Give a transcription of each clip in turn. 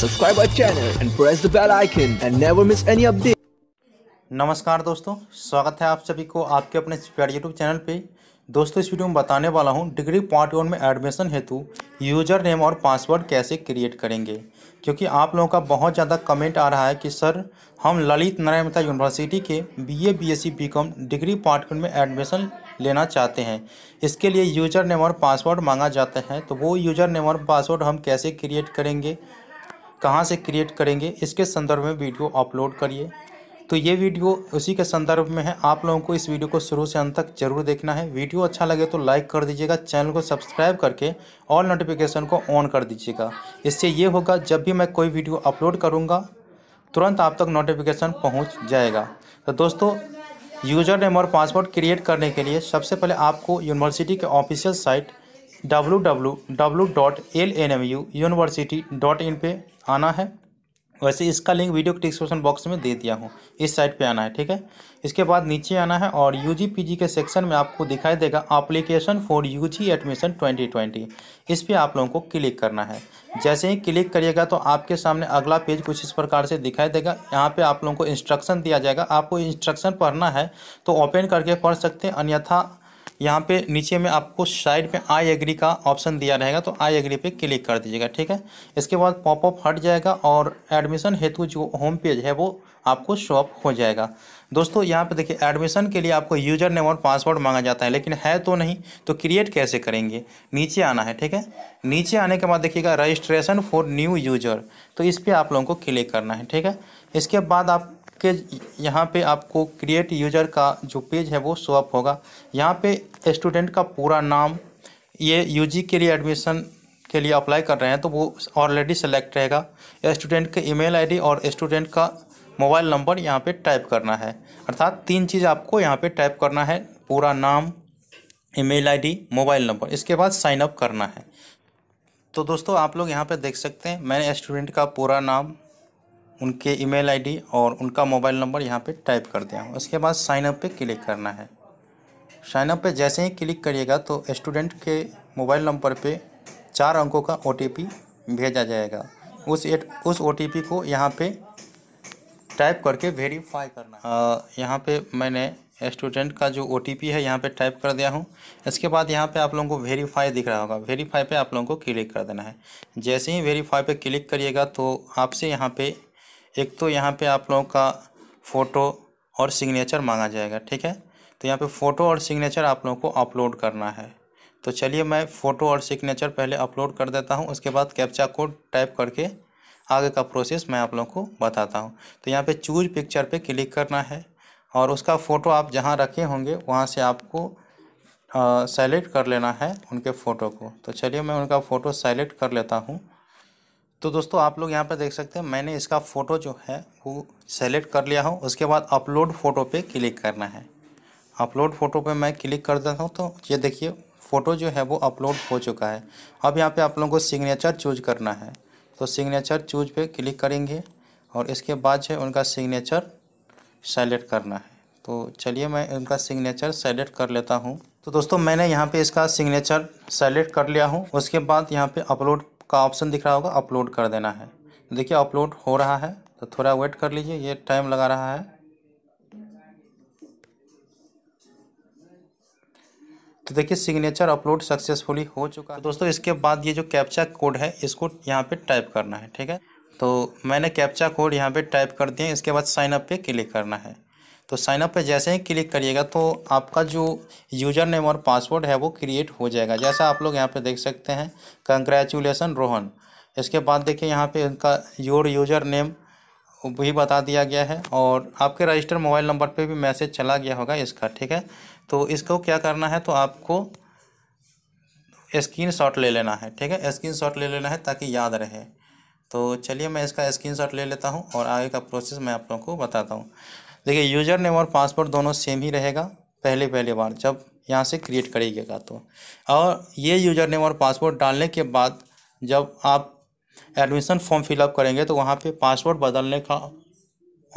subscribe our channel and press the bell icon and never miss any update नमस्कार दोस्तों स्वागत है आप सभी को आपके अपने यूट्यूब चैनल पे दोस्तों इस वीडियो में बताने वाला हूँ डिग्री पार्ट वन में एडमिशन हेतु यूजर नेम और पासवर्ड कैसे क्रिएट करेंगे क्योंकि आप लोगों का बहुत ज़्यादा कमेंट आ रहा है कि सर हम ललित नारायण मेहता यूनिवर्सिटी के BA BSc BCom degree part one में एडमिशन लेना चाहते हैं इसके लिए यूजर नेम और पासवर्ड मांगा जाता है तो वो यूजर नेम और पासवर्ड हम कैसे क्रिएट करेंगे कहाँ से क्रिएट करेंगे इसके संदर्भ में वीडियो अपलोड करिए तो ये वीडियो उसी के संदर्भ में है आप लोगों को इस वीडियो को शुरू से अंत तक जरूर देखना है वीडियो अच्छा लगे तो लाइक कर दीजिएगा चैनल को सब्सक्राइब करके ऑल नोटिफिकेशन को ऑन कर दीजिएगा इससे ये होगा जब भी मैं कोई वीडियो अपलोड करूँगा तुरंत आप तक नोटिफिकेशन पहुँच जाएगा तो दोस्तों यूज़र नेम और पासवर्ड क्रिएट करने के लिए सबसे पहले आपको यूनिवर्सिटी के ऑफिशियल साइट www.lnmuuniversity.in पे आना है वैसे इसका लिंक वीडियो के डिस्क्रिप्शन बॉक्स में दे दिया हूँ इस साइट पे आना है ठीक है इसके बाद नीचे आना है और यू जी के सेक्शन में आपको दिखाई देगा application for U G admission 2020 इस पर आप लोगों को क्लिक करना है जैसे ही क्लिक करिएगा तो आपके सामने अगला पेज कुछ इस प्रकार से दिखाई देगा यहाँ पर आप लोगों को इंस्ट्रक्शन दिया जाएगा आपको इंस्ट्रक्शन पढ़ना है तो ओपन करके पढ़ सकते हैं अन्यथा यहाँ पे नीचे में आपको साइड पे आई एग्री का ऑप्शन दिया रहेगा तो आई एग्री पे क्लिक कर दीजिएगा ठीक है इसके बाद पॉपअप हट जाएगा और एडमिशन हेतु जो होम पेज है वो आपको शॉप हो जाएगा दोस्तों यहाँ पे देखिए एडमिशन के लिए आपको यूजर नेम और पासवर्ड मांगा जाता है लेकिन है तो नहीं तो क्रिएट कैसे करेंगे नीचे आना है ठीक है नीचे आने के बाद देखिएगा रजिस्ट्रेशन फॉर न्यू यूजर तो इस पर आप लोगों को क्लिक करना है ठीक है इसके बाद आप के यहाँ पे आपको क्रिएट यूजर का जो पेज है वो शो अप होगा यहाँ पे स्टूडेंट का पूरा नाम ये यूजी के लिए एडमिशन के लिए अप्लाई कर रहे हैं तो वो ऑलरेडी सेलेक्ट रहेगा स्टूडेंट के ईमेल आईडी और स्टूडेंट का मोबाइल नंबर यहाँ पे टाइप करना है अर्थात तीन चीज़ आपको यहाँ पे टाइप करना है पूरा नाम ईमेल आईडी मोबाइल नंबर इसके बाद साइनअप करना है तो दोस्तों आप लोग यहाँ पे देख सकते हैं मैंने स्टूडेंट का पूरा नाम उनके ईमेल आईडी और उनका मोबाइल नंबर यहाँ पे टाइप कर दिया हूँ उसके बाद साइन अप पे क्लिक करना है साइन अप पे जैसे ही क्लिक करिएगा तो स्टूडेंट के मोबाइल नंबर पे चार अंकों का ओ भेजा जाएगा उस एट उस ओ को यहाँ पे टाइप करके वेरीफाई करना है यहाँ पे मैंने स्टूडेंट का जो ओ है यहाँ पे टाइप कर दिया हूँ इसके बाद यहाँ पे आप लोगों को वेरीफाई दिख रहा होगा वेरीफाई पे आप लोगों को क्लिक कर देना है जैसे ही वेरीफाई पे क्लिक करिएगा तो आपसे यहाँ पे एक तो यहाँ पे आप लोगों का फ़ोटो और सिग्नेचर मांगा जाएगा ठीक है तो यहाँ पे फ़ोटो और सिग्नेचर आप लोगों को अपलोड करना है तो चलिए मैं फ़ोटो और सिग्नेचर पहले अपलोड कर देता हूँ उसके बाद कैप्चा कोड टाइप करके आगे का प्रोसेस मैं आप लोगों को बताता हूँ तो यहाँ पर चूज पिक्चर पर क्लिक करना है और उसका फ़ोटो आप जहाँ रखे होंगे वहाँ से आपको सेलेक्ट कर लेना है उनके फ़ोटो को तो चलिए मैं उनका फ़ोटो सेलेक्ट कर लेता हूँ तो दोस्तों आप लोग यहाँ पर देख सकते हैं मैंने इसका फ़ोटो जो है वो सेलेक्ट कर लिया हूँ उसके बाद अपलोड फ़ोटो पे क्लिक करना है अपलोड फ़ोटो पे मैं क्लिक कर देता हूँ तो ये देखिए फ़ोटो जो है वो अपलोड हो चुका है अब यहाँ पे आप लोगों को सिग्नेचर चूज करना है तो सिग्नेचर चूज पे क्लिक करेंगे और इसके बाद जो है उनका सिग्नेचर सेलेक्ट करना है तो चलिए मैं उनका सिग्नेचर सेलेक्ट कर लेता हूँ तो दोस्तों मैंने यहाँ पे इसका सिग्नेचर सेलेक्ट कर लिया हूँ उसके बाद यहाँ पे अपलोड का ऑप्शन दिख रहा होगा अपलोड कर देना है तो देखिए अपलोड हो रहा है तो थोड़ा वेट कर लीजिए ये टाइम लगा रहा है तो देखिए सिग्नेचर अपलोड सक्सेसफुली हो चुका है तो दोस्तों इसके बाद ये जो कैप्चा कोड है इसको यहाँ पे टाइप करना है ठीक है तो मैंने कैप्चा कोड यहाँ पे टाइप कर दिया इसके बाद साइनअप पे क्लिक करना है तो साइनअप पर जैसे ही क्लिक करिएगा तो आपका जो यूज़र नेम और पासवर्ड है वो क्रिएट हो जाएगा जैसा आप लोग यहाँ पे देख सकते हैं कंग्रेचुलेसन रोहन इसके बाद देखिए यहाँ पे इनका योर यूज़र नेम भी बता दिया गया है और आपके रजिस्टर मोबाइल नंबर पे भी मैसेज चला गया होगा इसका ठीक है तो इसको क्या करना है तो आपको स्क्रीन शॉट ले लेना है ठीक है स्क्रीन शॉट ले लेना है ताकि याद रहे तो चलिए मैं इसका स्क्रीन शॉट ले लेता हूँ और आगे का प्रोसेस मैं आप लोगों को बताता हूँ देखिए यूज़र नेम और पासवर्ड दोनों सेम ही रहेगा पहले पहले बार जब यहाँ से क्रिएट करिएगा तो और ये यूज़र नेम और पासवर्ड डालने के बाद जब आप एडमिशन फॉर्म फिलअप करेंगे तो वहाँ पे पासवर्ड बदलने का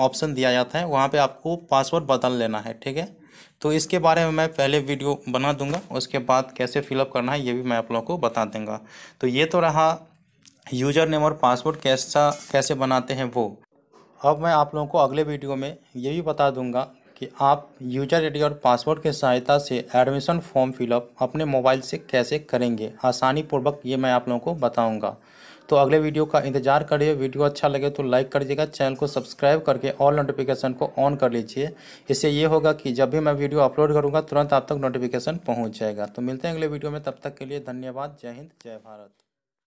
ऑप्शन दिया जाता है वहाँ पे आपको पासवर्ड बदल लेना है ठीक है तो इसके बारे में मैं पहले वीडियो बना दूंगा उसके बाद कैसे फिलअप करना है ये भी मैं आप लोगों को बता दूंगा तो ये तो रहा यूजर नेम और पासवर्ड कैसा कैसे बनाते हैं वो अब मैं आप लोगों को अगले वीडियो में ये भी बता दूंगा कि आप यूजर आई और पासवर्ड की सहायता से एडमिशन फॉर्म फिलअप अपने मोबाइल से कैसे करेंगे आसानी पूर्वक ये मैं आप लोगों को बताऊंगा तो अगले वीडियो का इंतजार करिए वीडियो अच्छा लगे तो लाइक कर दीजिएगा चैनल को सब्सक्राइब करके ऑल नोटिफिकेशन को ऑन कर लीजिए इससे ये होगा कि जब भी मैं वीडियो अपलोड करूँगा तुरंत आप तक नोटिफिकेशन पहुँच जाएगा तो मिलते हैं अगले वीडियो में तब तक के लिए धन्यवाद जय हिंद जय भारत